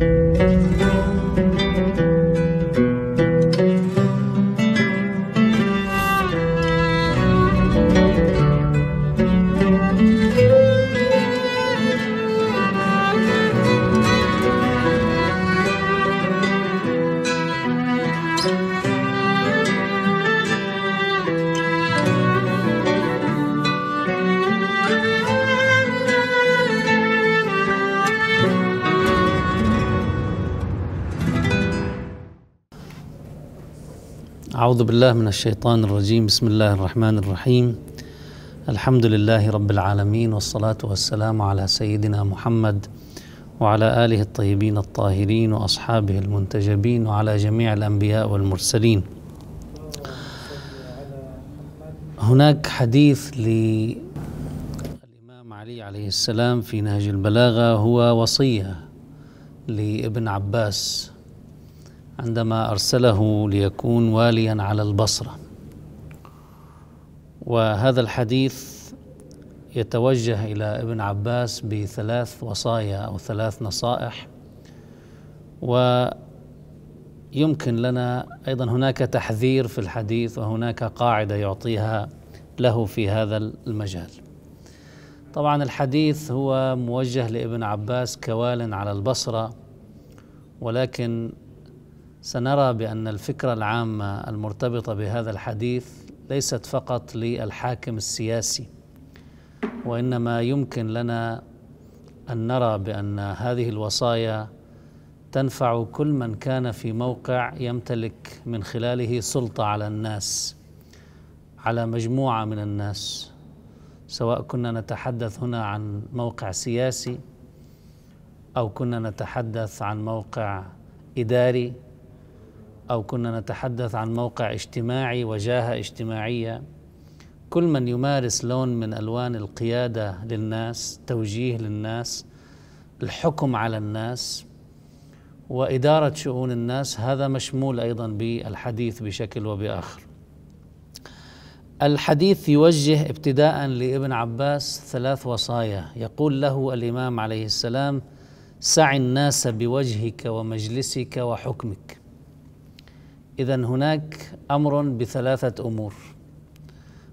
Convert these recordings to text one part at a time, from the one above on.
嗯。أعوذ بالله من الشيطان الرجيم بسم الله الرحمن الرحيم الحمد لله رب العالمين والصلاة والسلام على سيدنا محمد وعلى آله الطيبين الطاهرين وأصحابه المنتجبين وعلى جميع الأنبياء والمرسلين هناك حديث للإمام علي عليه السلام في نهج البلاغة هو وصية لابن عباس عندما أرسله ليكون واليا على البصرة وهذا الحديث يتوجه إلى ابن عباس بثلاث وصايا أو ثلاث نصائح ويمكن لنا أيضا هناك تحذير في الحديث وهناك قاعدة يعطيها له في هذا المجال طبعا الحديث هو موجه لابن عباس كوال على البصرة ولكن سنرى بأن الفكرة العامة المرتبطة بهذا الحديث ليست فقط للحاكم السياسي وإنما يمكن لنا أن نرى بأن هذه الوصايا تنفع كل من كان في موقع يمتلك من خلاله سلطة على الناس على مجموعة من الناس سواء كنا نتحدث هنا عن موقع سياسي أو كنا نتحدث عن موقع إداري أو كنا نتحدث عن موقع اجتماعي وجاهة اجتماعية كل من يمارس لون من ألوان القيادة للناس توجيه للناس الحكم على الناس وإدارة شؤون الناس هذا مشمول أيضا بالحديث بشكل وبآخر الحديث يوجه ابتداء لابن عباس ثلاث وصايا يقول له الإمام عليه السلام سع الناس بوجهك ومجلسك وحكمك إذا هناك أمر بثلاثة أمور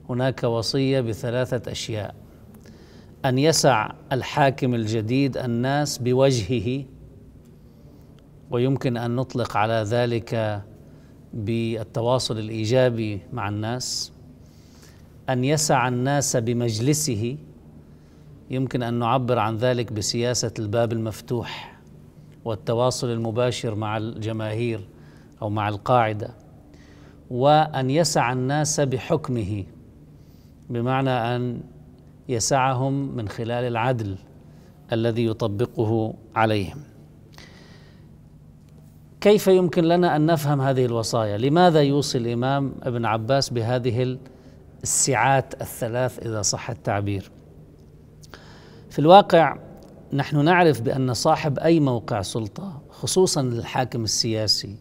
هناك وصية بثلاثة أشياء أن يسع الحاكم الجديد الناس بوجهه ويمكن أن نطلق على ذلك بالتواصل الإيجابي مع الناس أن يسع الناس بمجلسه يمكن أن نعبر عن ذلك بسياسة الباب المفتوح والتواصل المباشر مع الجماهير أو مع القاعدة وأن يسع الناس بحكمه بمعنى أن يسعهم من خلال العدل الذي يطبقه عليهم كيف يمكن لنا ان نفهم هذه الوصايا؟ لماذا يوصي الامام ابن عباس بهذه السعات الثلاث اذا صح التعبير؟ في الواقع نحن نعرف بان صاحب اي موقع سلطه خصوصا الحاكم السياسي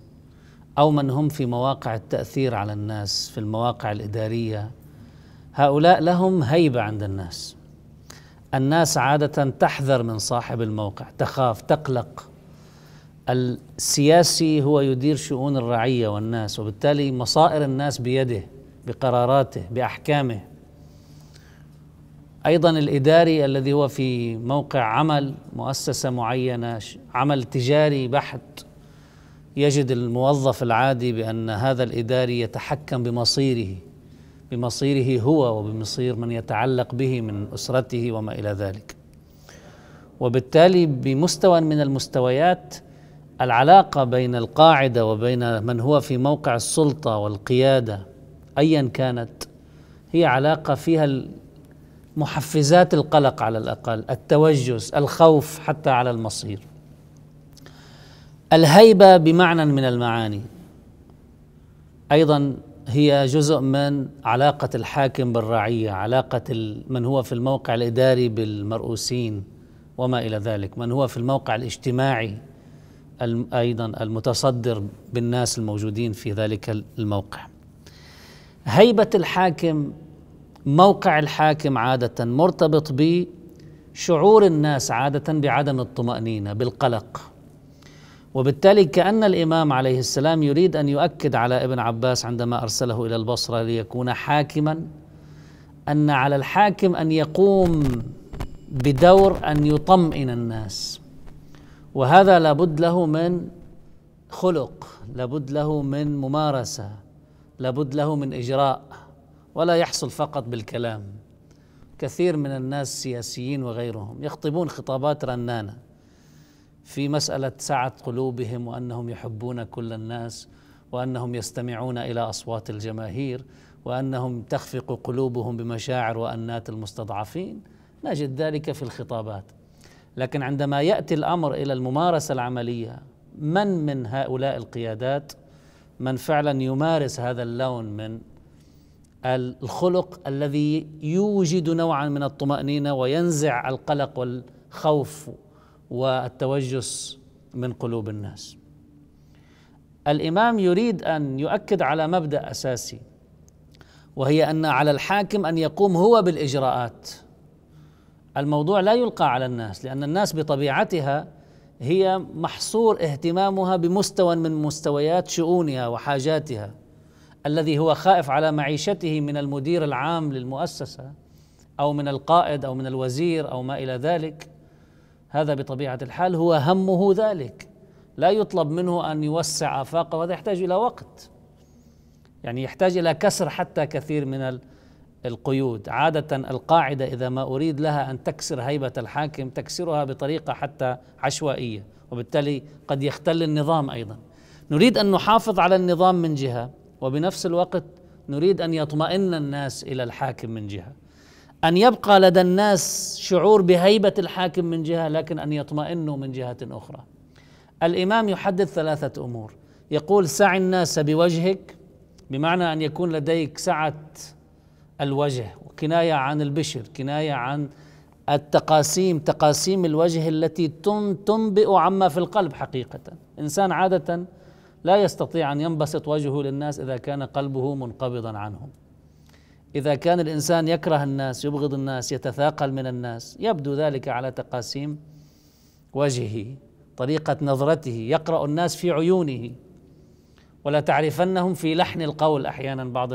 او من هم في مواقع التاثير على الناس في المواقع الاداريه هؤلاء لهم هيبه عند الناس الناس عاده تحذر من صاحب الموقع تخاف تقلق السياسي هو يدير شؤون الرعيه والناس وبالتالي مصائر الناس بيده بقراراته باحكامه ايضا الاداري الذي هو في موقع عمل مؤسسه معينه عمل تجاري بحت يجد الموظف العادي بأن هذا الإداري يتحكم بمصيره بمصيره هو وبمصير من يتعلق به من أسرته وما إلى ذلك وبالتالي بمستوى من المستويات العلاقة بين القاعدة وبين من هو في موقع السلطة والقيادة أيا كانت هي علاقة فيها محفزات القلق على الأقل التوجس الخوف حتى على المصير الهيبه بمعنى من المعاني ايضا هي جزء من علاقه الحاكم بالرعيه علاقه من هو في الموقع الاداري بالمرؤوسين وما الى ذلك من هو في الموقع الاجتماعي ايضا المتصدر بالناس الموجودين في ذلك الموقع هيبه الحاكم موقع الحاكم عاده مرتبط بشعور الناس عاده بعدم الطمانينه بالقلق وبالتالي كأن الإمام عليه السلام يريد أن يؤكد على ابن عباس عندما أرسله إلى البصرة ليكون حاكما أن على الحاكم أن يقوم بدور أن يطمئن الناس وهذا لابد له من خلق لابد له من ممارسة لابد له من إجراء ولا يحصل فقط بالكلام كثير من الناس السياسيين وغيرهم يخطبون خطابات رنانه في مساله سعه قلوبهم وانهم يحبون كل الناس وانهم يستمعون الى اصوات الجماهير وانهم تخفق قلوبهم بمشاعر وانات المستضعفين نجد ذلك في الخطابات لكن عندما ياتي الامر الى الممارسه العمليه من من هؤلاء القيادات من فعلا يمارس هذا اللون من الخلق الذي يوجد نوعا من الطمأنينة وينزع القلق والخوف والتوجس من قلوب الناس الامام يريد ان يؤكد على مبدا اساسي وهي ان على الحاكم ان يقوم هو بالاجراءات الموضوع لا يلقى على الناس لان الناس بطبيعتها هي محصور اهتمامها بمستوى من مستويات شؤونها وحاجاتها الذي هو خائف على معيشته من المدير العام للمؤسسه او من القائد او من الوزير او ما الى ذلك هذا بطبيعه الحال هو همه ذلك لا يطلب منه ان يوسع افاقه وهذا يحتاج الى وقت يعني يحتاج الى كسر حتى كثير من القيود عاده القاعده اذا ما اريد لها ان تكسر هيبه الحاكم تكسرها بطريقه حتى عشوائيه وبالتالي قد يختل النظام ايضا نريد ان نحافظ على النظام من جهه وبنفس الوقت نريد ان يطمئن الناس الى الحاكم من جهه أن يبقى لدى الناس شعور بهيبة الحاكم من جهة لكن أن يطمئنوا من جهة أخرى الإمام يحدد ثلاثة أمور يقول سع الناس بوجهك بمعنى أن يكون لديك سعة الوجه وكناية عن البشر كناية عن التقاسيم تقاسيم الوجه التي تنبئ عما في القلب حقيقة إنسان عادة لا يستطيع أن ينبسط وجهه للناس إذا كان قلبه منقبضا عنهم إذا كان الإنسان يكره الناس يبغض الناس يتثاقل من الناس يبدو ذلك على تقاسيم وجهه طريقة نظرته يقرأ الناس في عيونه ولا تعرفنهم في لحن القول أحيانا بعض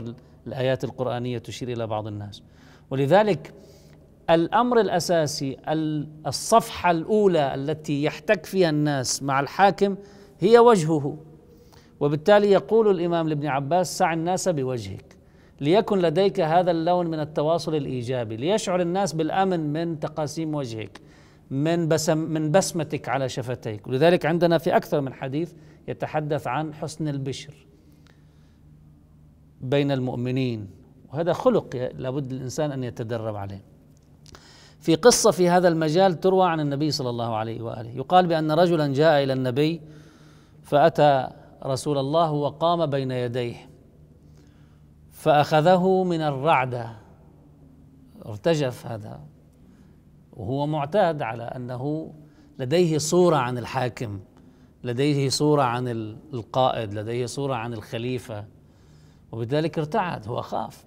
الآيات القرآنية تشير إلى بعض الناس ولذلك الأمر الأساسي الصفحة الأولى التي يحتك فيها الناس مع الحاكم هي وجهه وبالتالي يقول الإمام لابن عباس سع الناس بوجهك ليكن لديك هذا اللون من التواصل الايجابي ليشعر الناس بالامن من تقاسيم وجهك من بسم من بسمتك على شفتيك ولذلك عندنا في اكثر من حديث يتحدث عن حسن البشر بين المؤمنين وهذا خلق لابد الانسان ان يتدرب عليه في قصه في هذا المجال تروى عن النبي صلى الله عليه واله يقال بان رجلا جاء الى النبي فاتى رسول الله وقام بين يديه فأخذه من الرعدة ارتجف هذا وهو معتاد على أنه لديه صورة عن الحاكم لديه صورة عن القائد لديه صورة عن الخليفة وبذلك ارتعد هو خاف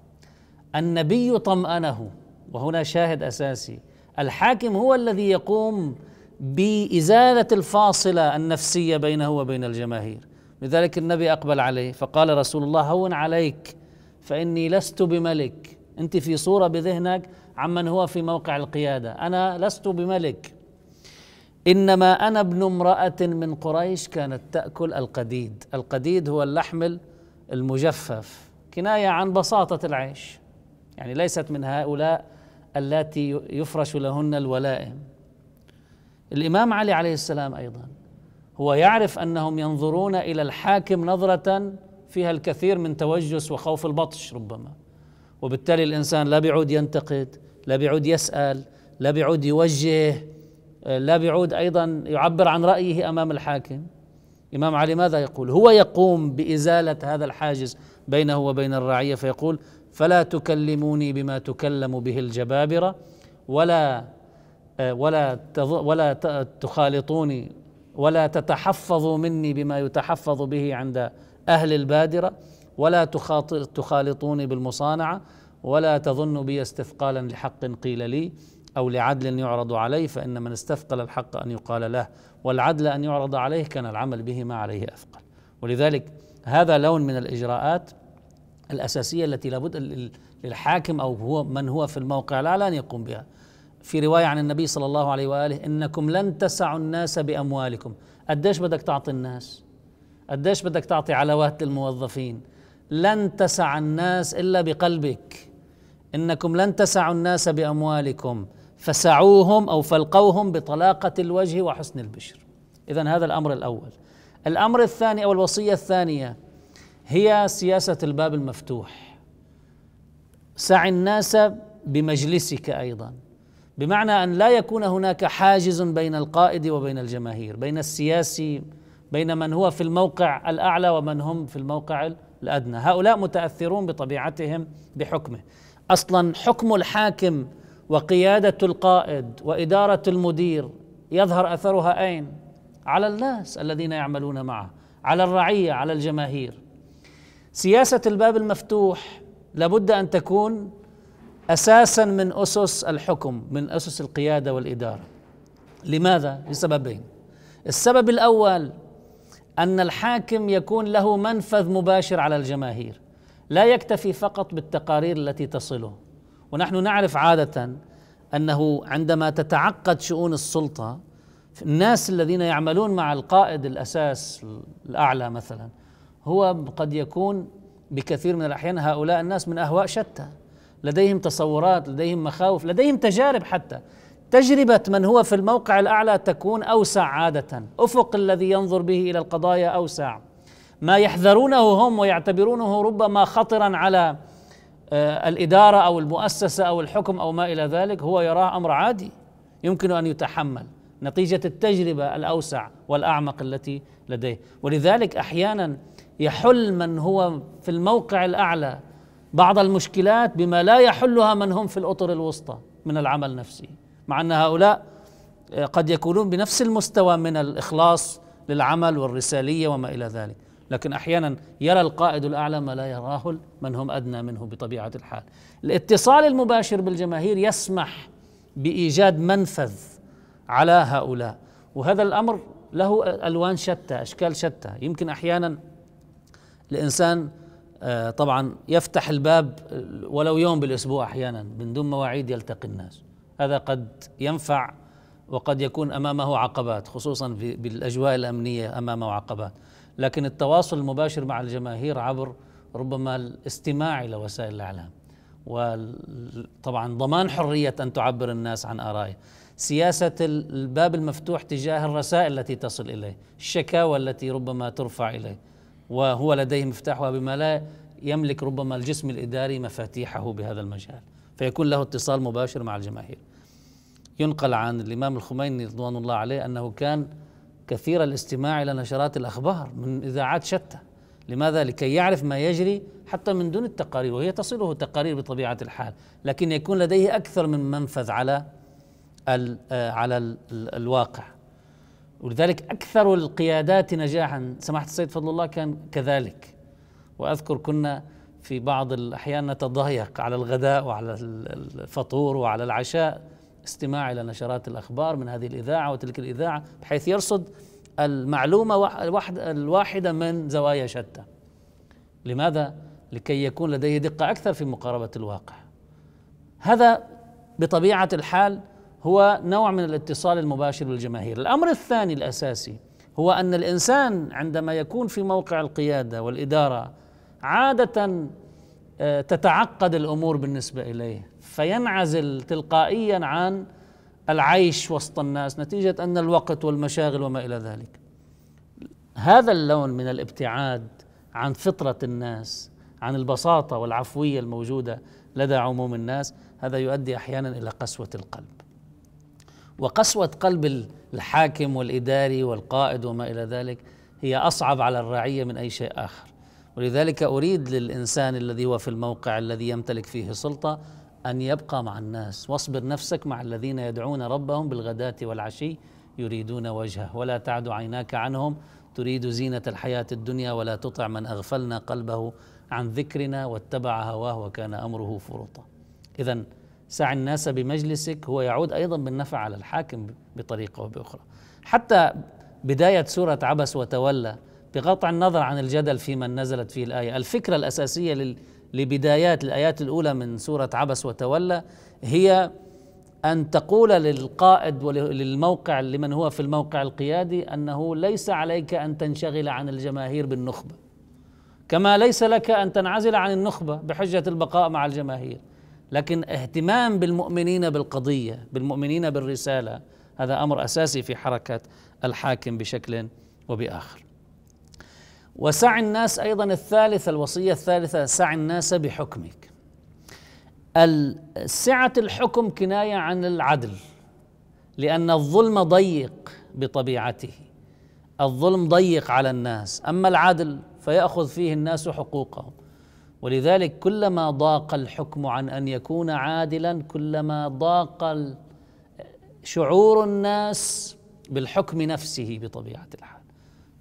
النبي طمأنه وهنا شاهد أساسي الحاكم هو الذي يقوم بإزالة الفاصلة النفسية بينه وبين الجماهير لذلك النبي أقبل عليه فقال رسول الله هون عليك فاني لست بملك انت في صوره بذهنك عمن هو في موقع القياده انا لست بملك انما انا ابن امراه من قريش كانت تاكل القديد القديد هو اللحم المجفف كنايه عن بساطه العيش يعني ليست من هؤلاء اللاتي يفرش لهن الولائم الامام علي عليه السلام ايضا هو يعرف انهم ينظرون الى الحاكم نظره فيها الكثير من توجس وخوف البطش ربما وبالتالي الانسان لا بيعود ينتقد لا بيعود يسال لا بيعود يوجه لا بيعود ايضا يعبر عن رايه امام الحاكم امام علي ماذا يقول هو يقوم بازاله هذا الحاجز بينه وبين الرعيه فيقول فلا تكلموني بما تكلم به الجبابره ولا ولا ولا تخالطوني ولا تتحفظوا مني بما يتحفظ به عند أهل البادرة ولا تخالطوني بالمصانعة ولا تظن بي استثقالا لحق قيل لي أو لعدل يعرض علي فإن من استثقل الحق أن يقال له والعدل أن يعرض عليه كان العمل به ما عليه أثقل ولذلك هذا لون من الإجراءات الأساسية التي لابد للحاكم أو هو من هو في الموقع الأعلى أن يقوم بها في رواية عن النبي صلى الله عليه وآله إنكم لن تسعوا الناس بأموالكم قديش بدك تعطي الناس قديش بدك تعطي علاوات للموظفين لن تسع الناس إلا بقلبك إنكم لن تسعوا الناس بأموالكم فسعوهم أو فلقوهم بطلاقة الوجه وحسن البشر إذا هذا الأمر الأول الأمر الثاني أو الوصية الثانية هي سياسة الباب المفتوح سع الناس بمجلسك أيضا بمعنى أن لا يكون هناك حاجز بين القائد وبين الجماهير بين السياسي بين من هو في الموقع الاعلى ومن هم في الموقع الادنى هؤلاء متاثرون بطبيعتهم بحكمه اصلا حكم الحاكم وقياده القائد واداره المدير يظهر اثرها اين على الناس الذين يعملون معه على الرعيه على الجماهير سياسه الباب المفتوح لابد ان تكون اساسا من اسس الحكم من اسس القياده والاداره لماذا لسببين السبب الاول أن الحاكم يكون له منفذ مباشر على الجماهير لا يكتفي فقط بالتقارير التي تصله ونحن نعرف عادة أنه عندما تتعقد شؤون السلطة الناس الذين يعملون مع القائد الأساس الأعلى مثلا هو قد يكون بكثير من الأحيان هؤلاء الناس من أهواء شتى لديهم تصورات لديهم مخاوف لديهم تجارب حتى تجربة من هو في الموقع الأعلى تكون أوسع عادة أفق الذي ينظر به إلى القضايا أوسع ما يحذرونه هم ويعتبرونه ربما خطرا على آه، الإدارة أو المؤسسة أو الحكم أو ما إلى ذلك هو يراه أمر عادي يمكن أن يتحمل نتيجة التجربة الأوسع والأعمق التي لديه ولذلك أحيانا يحل من هو في الموقع الأعلى بعض المشكلات بما لا يحلها من هم في الأطر الوسطى من العمل نفسه مع أن هؤلاء آه، قد يكونون بنفس المستوى من الإخلاص للعمل والرسالية وما إلى ذلك لكن أحيانا يرى القائد الأعلى ما لا يراه من هم أدنى منه بطبيعة الحال الاتصال المباشر بالجماهير يسمح بإيجاد منفذ على هؤلاء وهذا الأمر له ألوان شتى أشكال شتى يمكن أحيانا الإنسان آه، طبعا يفتح الباب آه، ولو يوم بالأسبوع أحيانا من دون مواعيد يلتقي الناس هذا قد ينفع وقد يكون امامه عقبات خصوصا بالاجواء الامنيه امامه عقبات لكن التواصل المباشر مع الجماهير عبر ربما الاستماع الى وسائل الاعلام وطبعا ضمان حريه ان تعبر الناس عن ارائها سياسه الباب المفتوح تجاه الرسائل التي تصل اليه الشكاوى التي ربما ترفع اليه وهو لديه مفتاحها بما لا يملك ربما الجسم الاداري مفاتيحه بهذا المجال فيكون له اتصال مباشر مع الجماهير ينقل عن الإمام الخميني رضوان الله عليه أنه كان كثير الاستماع إلى نشرات الأخبار من إذاعات شتى لماذا؟ لكي يعرف ما يجري حتى من دون التقارير وهي تصله تقارير بطبيعة الحال لكن يكون لديه أكثر من منفذ على ال آه، على الواقع ولذلك أكثر القيادات نجاحا سماحة السيد فضل الله كان كذلك وأذكر كنا في بعض الأحيان نتضايق على الغداء وعلى الفطور وعلى العشاء استماع إلى نشرات الأخبار من هذه الإذاعة وتلك الإذاعة بحيث يرصد المعلومة الواحدة من زوايا شتى لماذا؟ لكي يكون لديه دقة أكثر في مقاربة الواقع هذا بطبيعة الحال هو نوع من الاتصال المباشر بالجماهير الأمر الثاني الأساسي هو أن الإنسان عندما يكون في موقع القيادة والإدارة عادة آه، تتعقد الأمور بالنسبة إليه فينعزل تلقائيا عن العيش وسط الناس نتيجة أن الوقت والمشاغل وما إلى ذلك هذا اللون من الابتعاد عن فطرة الناس عن البساطة والعفوية الموجودة لدى عموم الناس هذا يؤدي أحيانا إلى قسوة القلب وقسوة قلب الحاكم والإداري والقائد وما إلى ذلك هي أصعب على الرعية من أي شيء آخر ولذلك أريد للإنسان الذي هو في الموقع الذي يمتلك فيه سلطة أن يبقى مع الناس واصبر نفسك مع الذين يدعون ربهم بالغداة والعشي يريدون وجهه ولا تعد عيناك عنهم تريد زينة الحياة الدنيا ولا تطع من أغفلنا قلبه عن ذكرنا واتبع هواه وكان أمره فرطا إذا سع الناس بمجلسك هو يعود أيضا بالنفع على الحاكم بطريقة أو بأخرى حتى بداية سورة عبس وتولى بغض النظر عن الجدل في من نزلت فيه الآية الفكرة الأساسية لبدايات الآيات الأولى من سورة عبس وتولى هي أن تقول للقائد وللموقع لمن هو في الموقع القيادي أنه ليس عليك أن تنشغل عن الجماهير بالنخبة كما ليس لك أن تنعزل عن النخبة بحجة البقاء مع الجماهير لكن اهتمام بالمؤمنين بالقضية بالمؤمنين بالرسالة هذا أمر أساسي في حركة الحاكم بشكل وبآخر وسع الناس ايضا الثالثه الوصيه الثالثه سع الناس بحكمك سعه الحكم كنايه عن العدل لان الظلم ضيق بطبيعته الظلم ضيق على الناس اما العدل فياخذ فيه الناس حقوقهم ولذلك كلما ضاق الحكم عن ان يكون عادلا كلما ضاق شعور الناس بالحكم نفسه بطبيعه الحال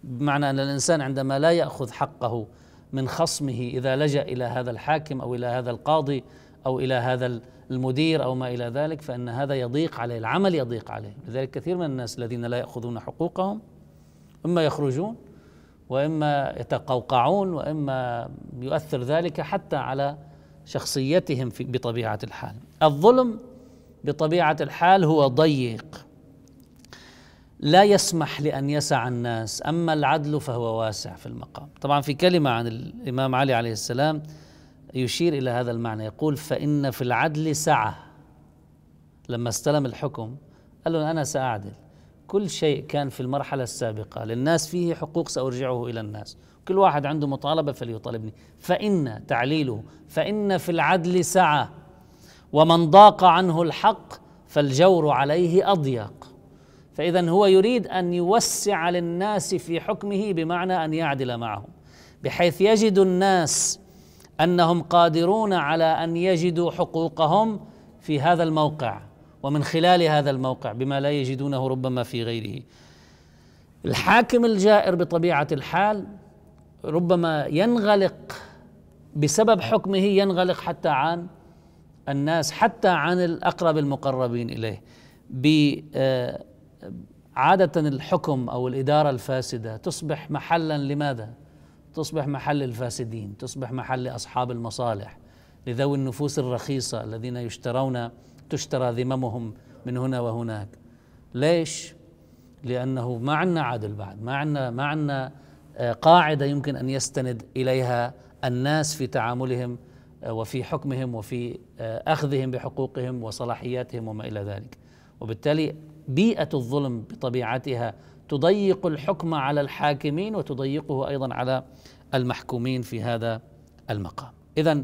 بمعنى ان الانسان عندما لا ياخذ حقه من خصمه اذا لجا الى هذا الحاكم او الى هذا القاضي او الى هذا المدير او ما الى ذلك فان هذا يضيق عليه العمل يضيق عليه لذلك كثير من الناس الذين لا ياخذون حقوقهم اما يخرجون واما يتقوقعون واما يؤثر ذلك حتى على شخصيتهم في بطبيعه الحال الظلم بطبيعه الحال هو ضيق لا يسمح لأن يسع الناس أما العدل فهو واسع في المقام طبعا في كلمة عن الإمام علي عليه السلام يشير إلى هذا المعنى يقول فإن في العدل سعة لما استلم الحكم قال له أنا سأعدل كل شيء كان في المرحلة السابقة للناس فيه حقوق سأرجعه إلى الناس كل واحد عنده مطالبة فليطالبني فإن تعليله فإن في العدل سعة ومن ضاق عنه الحق فالجور عليه أضيق فإذا هو يريد أن يوسع للناس في حكمه بمعنى أن يعدل معهم بحيث يجد الناس أنهم قادرون على أن يجدوا حقوقهم في هذا الموقع ومن خلال هذا الموقع بما لا يجدونه ربما في غيره الحاكم الجائر بطبيعة الحال ربما ينغلق بسبب حكمه ينغلق حتى عن الناس حتى عن الأقرب المقربين إليه آه، عادة الحكم أو الإدارة الفاسدة تصبح محلا لماذا؟ تصبح محل الفاسدين تصبح محل أصحاب المصالح لذوي النفوس الرخيصة الذين يشترون تشترى ذممهم من هنا وهناك ليش؟ لأنه ما عندنا عدل بعد ما عندنا ما عندنا آه، قاعدة يمكن أن يستند إليها الناس في تعاملهم آه، وفي حكمهم وفي آه، أخذهم بحقوقهم وصلاحياتهم وما إلى ذلك وبالتالي بيئه الظلم بطبيعتها تضيق الحكم على الحاكمين وتضيقه ايضا على المحكومين في هذا المقام. اذا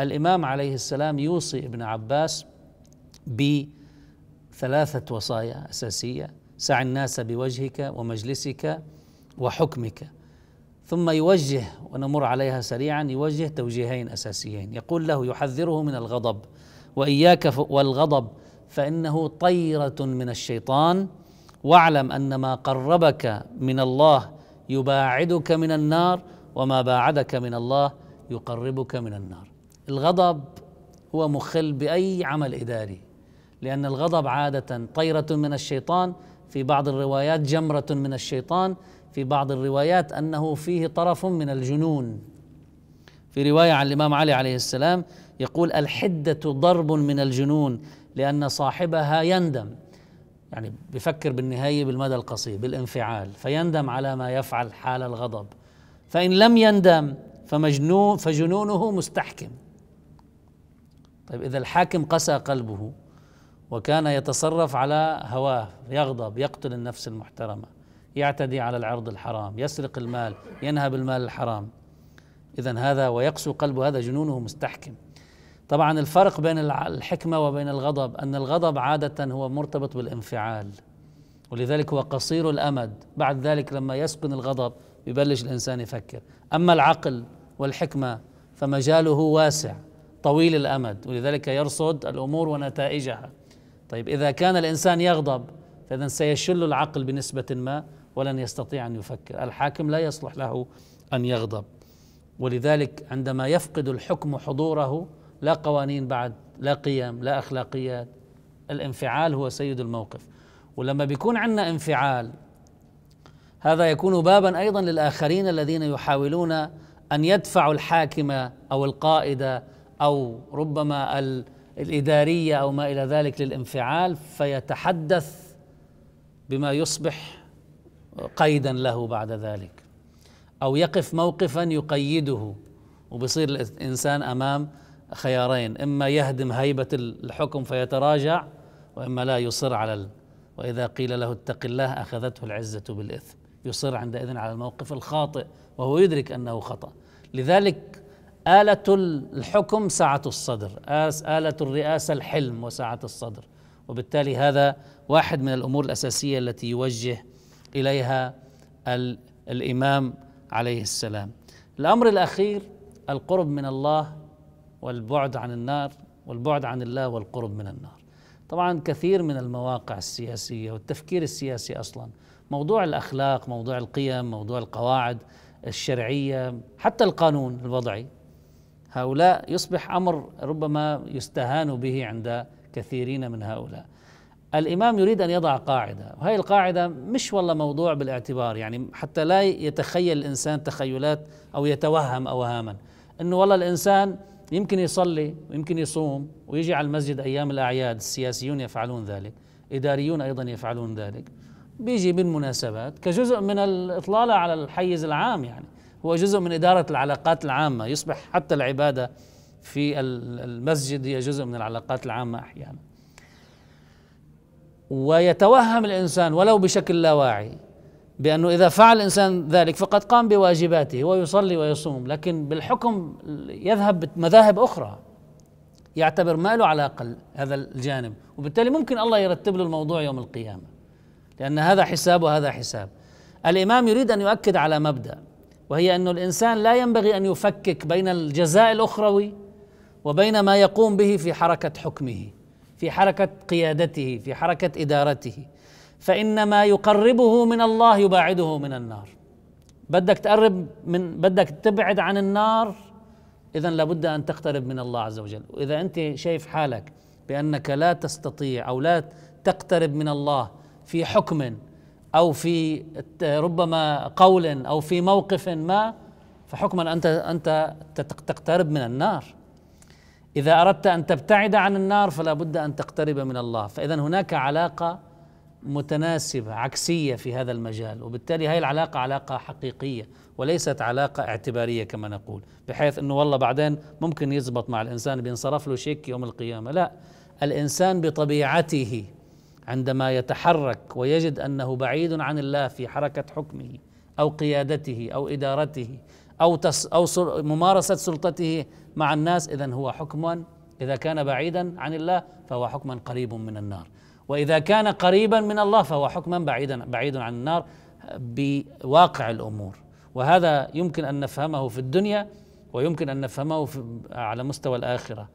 الامام عليه السلام يوصي ابن عباس بثلاثه وصايا اساسيه سع الناس بوجهك ومجلسك وحكمك ثم يوجه ونمر عليها سريعا يوجه توجيهين اساسيين يقول له يحذره من الغضب واياك والغضب فانه طيره من الشيطان واعلم ان ما قربك من الله يباعدك من النار وما باعدك من الله يقربك من النار الغضب هو مخل باي عمل اداري لان الغضب عاده طيره من الشيطان في بعض الروايات جمره من الشيطان في بعض الروايات انه فيه طرف من الجنون في روايه عن الامام علي عليه السلام يقول الحده ضرب من الجنون لأن صاحبها يندم يعني بفكر بالنهاية بالمدى القصير بالانفعال فيندم على ما يفعل حال الغضب فإن لم يندم فمجنون فجنونه مستحكم طيب إذا الحاكم قسى قلبه وكان يتصرف على هواه يغضب يقتل النفس المحترمة يعتدي على العرض الحرام يسرق المال ينهب المال الحرام إذا هذا ويقسو قلبه هذا جنونه مستحكم طبعا الفرق بين الحكمه وبين الغضب ان الغضب عاده هو مرتبط بالانفعال ولذلك هو قصير الامد بعد ذلك لما يسكن الغضب يبلش الانسان يفكر اما العقل والحكمه فمجاله واسع طويل الامد ولذلك يرصد الامور ونتائجها طيب اذا كان الانسان يغضب فاذا سيشل العقل بنسبه ما ولن يستطيع ان يفكر الحاكم لا يصلح له ان يغضب ولذلك عندما يفقد الحكم حضوره لا قوانين بعد لا قيم لا أخلاقيات الانفعال هو سيد الموقف ولما بيكون عندنا انفعال هذا يكون بابا أيضا للآخرين الذين يحاولون أن يدفعوا الحاكمة أو القائدة أو ربما الإدارية أو ما إلى ذلك للانفعال فيتحدث بما يصبح قيدا له بعد ذلك أو يقف موقفا يقيده وبصير الإنسان أمام خيارين إما يهدم هيبة الحكم فيتراجع وإما لا يصر على ال... وإذا قيل له اتق الله أخذته العزة بالإثم يصر عندئذ على الموقف الخاطئ وهو يدرك أنه خطأ لذلك آلة الحكم سعة الصدر آلة الرئاسة الحلم وسعة الصدر وبالتالي هذا واحد من الأمور الأساسية التي يوجه إليها الإمام عليه السلام الأمر الأخير القرب من الله والبعد عن النار والبعد عن الله والقرب من النار طبعا كثير من المواقع السياسية والتفكير السياسي أصلا موضوع الأخلاق موضوع القيم موضوع القواعد الشرعية حتى القانون الوضعي هؤلاء يصبح أمر ربما يستهان به عند كثيرين من هؤلاء الإمام يريد أن يضع قاعدة وهي القاعدة مش والله موضوع بالاعتبار يعني حتى لا يتخيل الإنسان تخيلات أو يتوهم أوهاما أنه والله الإنسان يمكن يصلي ويمكن يصوم ويجي على المسجد أيام الأعياد السياسيون يفعلون ذلك إداريون أيضا يفعلون ذلك بيجي بالمناسبات كجزء من الإطلالة على الحيز العام يعني هو جزء من إدارة العلاقات العامة يصبح حتى العبادة في المسجد هي جزء من العلاقات العامة أحيانا ويتوهم الإنسان ولو بشكل لا واعي بأنه إذا فعل الإنسان ذلك فقد قام بواجباته ويصلي ويصوم لكن بالحكم يذهب بمذاهب أخرى يعتبر ما له علاقة هذا الجانب وبالتالي ممكن الله يرتب له الموضوع يوم القيامة لأن هذا حساب وهذا حساب الإمام يريد أن يؤكد على مبدأ وهي أن الإنسان لا ينبغي أن يفكك بين الجزاء الأخروي وبين ما يقوم به في حركة حكمه في حركة قيادته في حركة إدارته فإنما يقربه من الله يباعده من النار بدك تقرب من بدك تبعد عن النار إذا لابد أن تقترب من الله عز وجل وإذا أنت شايف حالك بأنك لا تستطيع أو لا تقترب من الله في حكم أو في ربما قول أو في موقف ما فحكما أنت أنت تقترب من النار إذا أردت أن تبتعد عن النار فلا بد أن تقترب من الله فإذا هناك علاقة متناسبة عكسية في هذا المجال وبالتالي هاي العلاقة علاقة حقيقية وليست علاقة اعتبارية كما نقول بحيث أنه والله بعدين ممكن يزبط مع الإنسان بينصرف له شيك يوم القيامة لا الإنسان بطبيعته عندما يتحرك ويجد أنه بعيد عن الله في حركة حكمه أو قيادته أو إدارته أو, تس أو ممارسة سلطته مع الناس إذا هو حكما إذا كان بعيدا عن الله فهو حكما قريب من النار واذا كان قريبا من الله فهو حكما بعيدا بعيد عن النار بواقع الامور وهذا يمكن ان نفهمه في الدنيا ويمكن ان نفهمه في على مستوى الاخره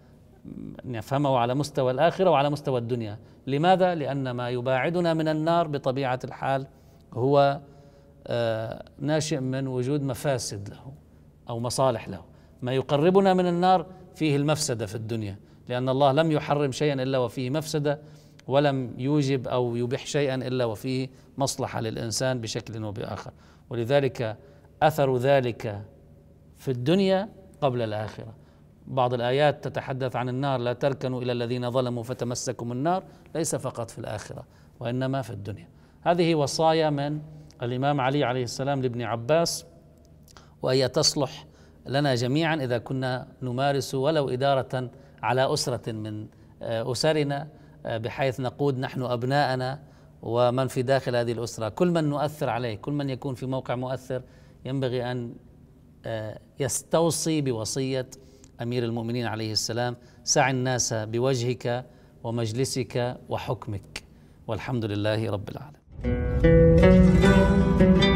نفهمه على مستوى الاخره وعلى مستوى الدنيا لماذا لان ما يباعدنا من النار بطبيعه الحال هو آه، ناشئ من وجود مفاسد له او مصالح له ما يقربنا من النار فيه المفسده في الدنيا لان الله لم يحرم شيئا الا وفيه مفسده ولم يوجب او يبح شيئا الا وفيه مصلحه للانسان بشكل وباخر ولذلك اثر ذلك في الدنيا قبل الاخره بعض الايات تتحدث عن النار لا تركنوا الى الذين ظلموا فتمسكم النار ليس فقط في الاخره وانما في الدنيا هذه وصايا من الامام علي عليه السلام لابن عباس وهي تصلح لنا جميعا اذا كنا نمارس ولو اداره على اسره من آه، اسرنا بحيث نقود نحن أبناءنا ومن في داخل هذه الأسرة كل من نؤثر عليه كل من يكون في موقع مؤثر ينبغي أن آه، يستوصي بوصية أمير المؤمنين عليه السلام سع الناس بوجهك ومجلسك وحكمك والحمد لله رب العالمين